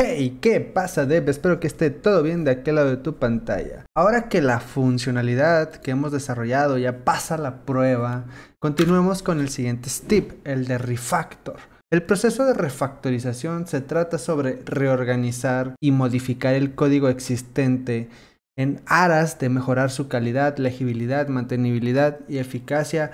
Hey, ¿qué pasa Deb? Espero que esté todo bien de aquel lado de tu pantalla. Ahora que la funcionalidad que hemos desarrollado ya pasa la prueba, continuemos con el siguiente step, el de refactor. El proceso de refactorización se trata sobre reorganizar y modificar el código existente en aras de mejorar su calidad, legibilidad, mantenibilidad y eficacia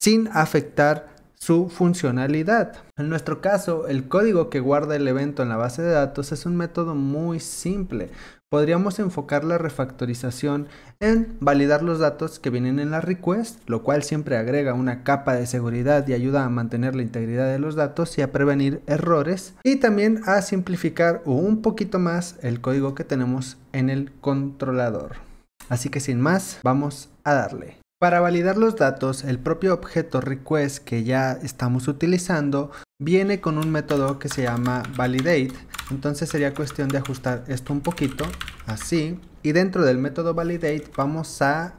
sin afectar su funcionalidad. En nuestro caso, el código que guarda el evento en la base de datos es un método muy simple. Podríamos enfocar la refactorización en validar los datos que vienen en la request, lo cual siempre agrega una capa de seguridad y ayuda a mantener la integridad de los datos y a prevenir errores, y también a simplificar un poquito más el código que tenemos en el controlador. Así que sin más, vamos a darle. Para validar los datos, el propio objeto request que ya estamos utilizando viene con un método que se llama validate. Entonces sería cuestión de ajustar esto un poquito, así. Y dentro del método validate vamos a,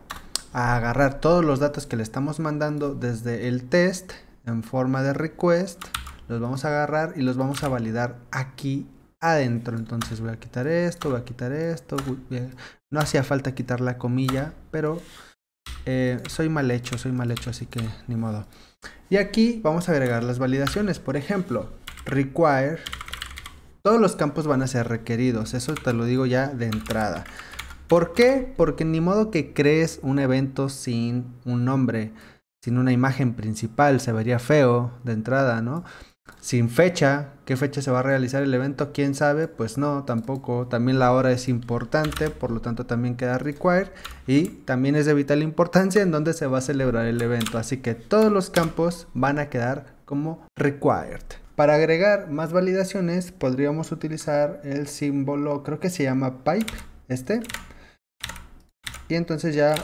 agarrar todos los datos que le estamos mandando desde el test en forma de request. Los vamos a agarrar y los vamos a validar aquí adentro. Entonces voy a quitar esto, voy a quitar esto. No hacía falta quitar la comilla, pero eh, soy mal hecho, soy mal hecho, así que ni modo. Y aquí vamos a agregar las validaciones. Por ejemplo, require. Todos los campos van a ser requeridos. Eso te lo digo ya de entrada. ¿Por qué? Porque ni modo que crees un evento sin un nombre, sin una imagen principal. Se vería feo de entrada, ¿no? sin fecha, qué fecha se va a realizar el evento, quién sabe, pues no, tampoco, también la hora es importante, por lo tanto también queda required y también es de vital importancia en dónde se va a celebrar el evento, así que todos los campos van a quedar como required. Para agregar más validaciones podríamos utilizar el símbolo, creo que se llama pipe, este, y entonces ya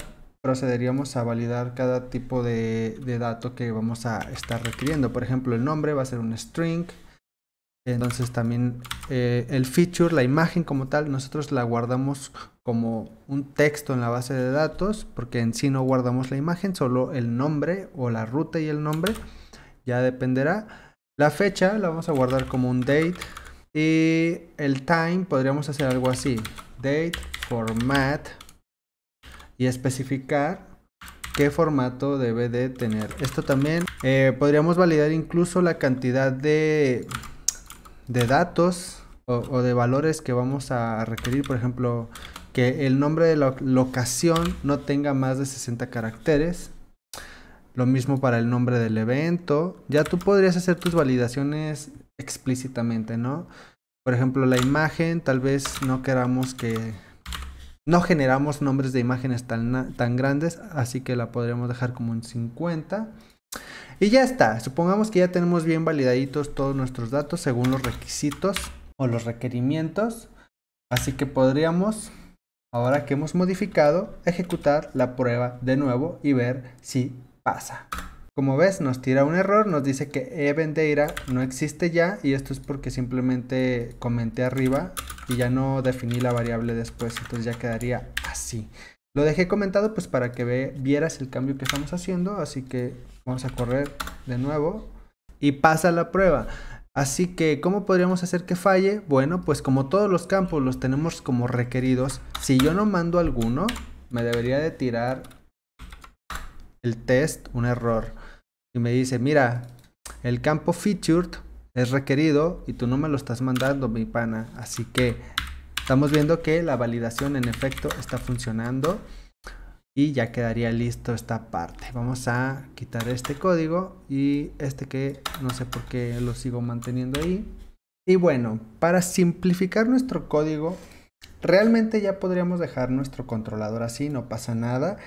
procederíamos a validar cada tipo de, dato que vamos a estar requiriendo. Por ejemplo, el nombre va a ser un string. Entonces también eh, el feature, la imagen como tal, nosotros la guardamos como un texto en la base de datos, porque en sí no guardamos la imagen, solo el nombre o la ruta y el nombre, ya dependerá. La fecha la vamos a guardar como un date y el time podríamos hacer algo así, date format y especificar qué formato debe de tener. Esto también eh, podríamos validar incluso la cantidad de, de datos o, o, de valores que vamos a requerir. Por ejemplo, que el nombre de la locación no tenga más de 60 caracteres. Lo mismo para el nombre del evento. Ya tú podrías hacer tus validaciones explícitamente, ¿no? Por ejemplo, la imagen, tal vez no queramos que no generamos nombres de imágenes tan, tan grandes, así que la podríamos dejar como un 50. Y ya está, supongamos que ya tenemos bien validaditos todos nuestros datos según los requisitos o los requerimientos. Así que podríamos, ahora que hemos modificado, ejecutar la prueba de nuevo y ver si pasa. Como ves, nos tira un error, nos dice que evendeira no existe ya y esto es porque simplemente comenté arriba y ya no definí la variable después, entonces ya quedaría así. Lo dejé comentado pues para que vieras el cambio que estamos haciendo, así que vamos a correr de nuevo y pasa la prueba. Así que, ¿cómo podríamos hacer que falle? Bueno, pues como todos los campos los tenemos como requeridos, si yo no mando alguno, me debería de tirar el test un error. Y me dice, mira, el campo featured es requerido y tú no me lo estás mandando, mi pana. Así que estamos viendo que la validación en efecto está funcionando y ya quedaría listo esta parte. Vamos a quitar este código y este que no sé por qué lo sigo manteniendo ahí. Y bueno, para simplificar nuestro código, realmente ya podríamos dejar nuestro controlador así, no pasa nada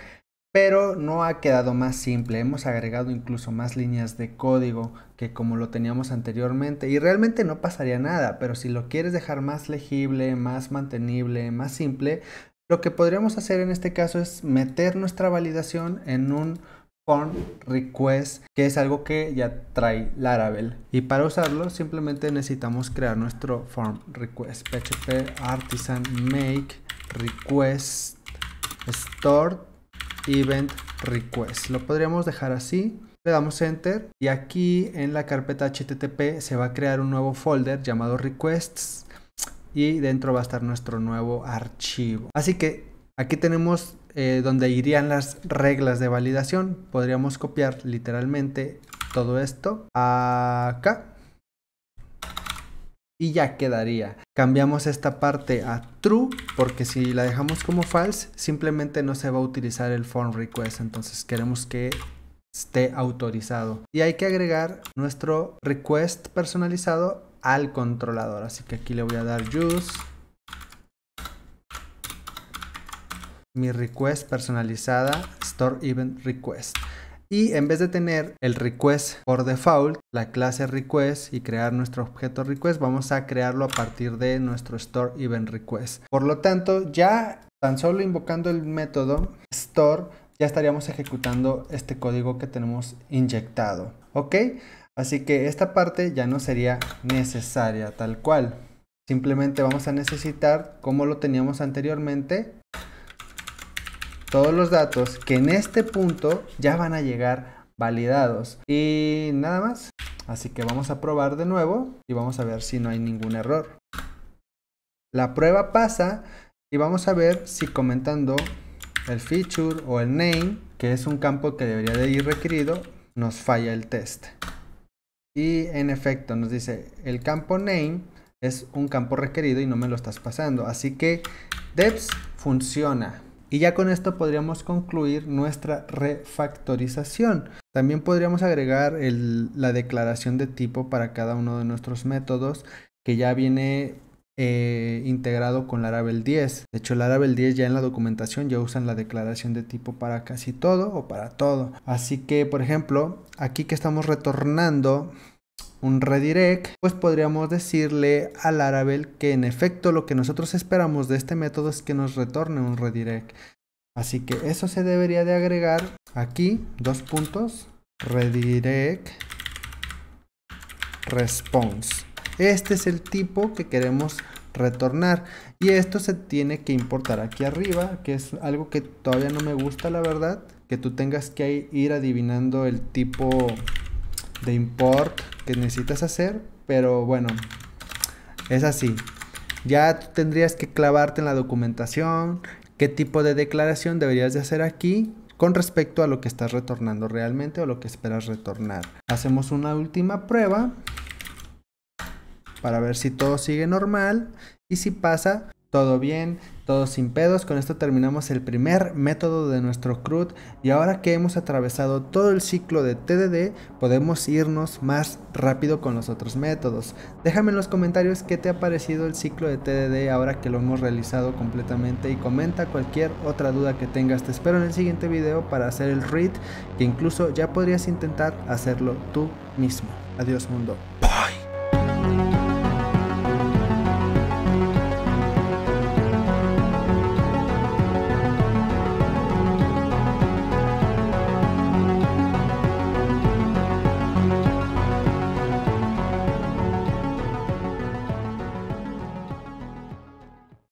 pero no ha quedado más simple. Hemos agregado incluso más líneas de código que como lo teníamos anteriormente y realmente no pasaría nada, pero si lo quieres dejar más legible, más mantenible, más simple, lo que podríamos hacer en este caso es meter nuestra validación en un form request, que es algo que ya trae Laravel. Y para usarlo simplemente necesitamos crear nuestro form request, php artisan make request store event request. Lo podríamos dejar así. Le damos enter y aquí en la carpeta http se va a crear un nuevo folder llamado requests y dentro va a estar nuestro nuevo archivo. Así que aquí tenemos eh, donde irían las reglas de validación. Podríamos copiar literalmente todo esto acá y ya quedaría. Cambiamos esta parte a true porque si la dejamos como false simplemente no se va a utilizar el form request entonces queremos que esté autorizado y hay que agregar nuestro request personalizado al controlador así que aquí le voy a dar use mi request personalizada store event request y en vez de tener el request por default, la clase request y crear nuestro objeto request, vamos a crearlo a partir de nuestro store event request. Por lo tanto, ya tan solo invocando el método store, ya estaríamos ejecutando este código que tenemos inyectado. ¿Ok? Así que esta parte ya no sería necesaria tal cual. Simplemente vamos a necesitar, como lo teníamos anteriormente, todos los datos que en este punto ya van a llegar validados. Y nada más. Así que vamos a probar de nuevo y vamos a ver si no hay ningún error. La prueba pasa y vamos a ver si comentando el feature o el name, que es un campo que debería de ir requerido, nos falla el test. Y en efecto nos dice el campo name es un campo requerido y no me lo estás pasando. Así que devs funciona. Y ya con esto podríamos concluir nuestra refactorización. También podríamos agregar la declaración de tipo para cada uno de nuestros métodos que ya viene eh, integrado con Laravel 10. De hecho, Laravel 10 ya en la documentación ya usan la declaración de tipo para casi todo o para todo. Así que, por ejemplo, aquí que estamos retornando un redirect, pues podríamos decirle al Laravel que en efecto lo que nosotros esperamos de este método es que nos retorne un redirect. Así que eso se debería de agregar aquí, dos puntos, redirect response. Este es el tipo que queremos retornar y esto se tiene que importar aquí arriba, que es algo que todavía no me gusta la verdad, que tú tengas que ir adivinando el tipo de import que necesitas hacer, pero bueno, es así. Ya tendrías que clavarte en la documentación, qué tipo de declaración deberías de hacer aquí con respecto a lo que estás retornando realmente o lo que esperas retornar. Hacemos una última prueba para ver si todo sigue normal y si pasa, todo bien, todo sin pedos. Con esto terminamos el primer método de nuestro CRUD y ahora que hemos atravesado todo el ciclo de TDD, podemos irnos más rápido con los otros métodos. Déjame en los comentarios qué te ha parecido el ciclo de TDD ahora que lo hemos realizado completamente y comenta cualquier otra duda que tengas. Te espero en el siguiente video para hacer el read que incluso ya podrías intentar hacerlo tú mismo. Adiós mundo.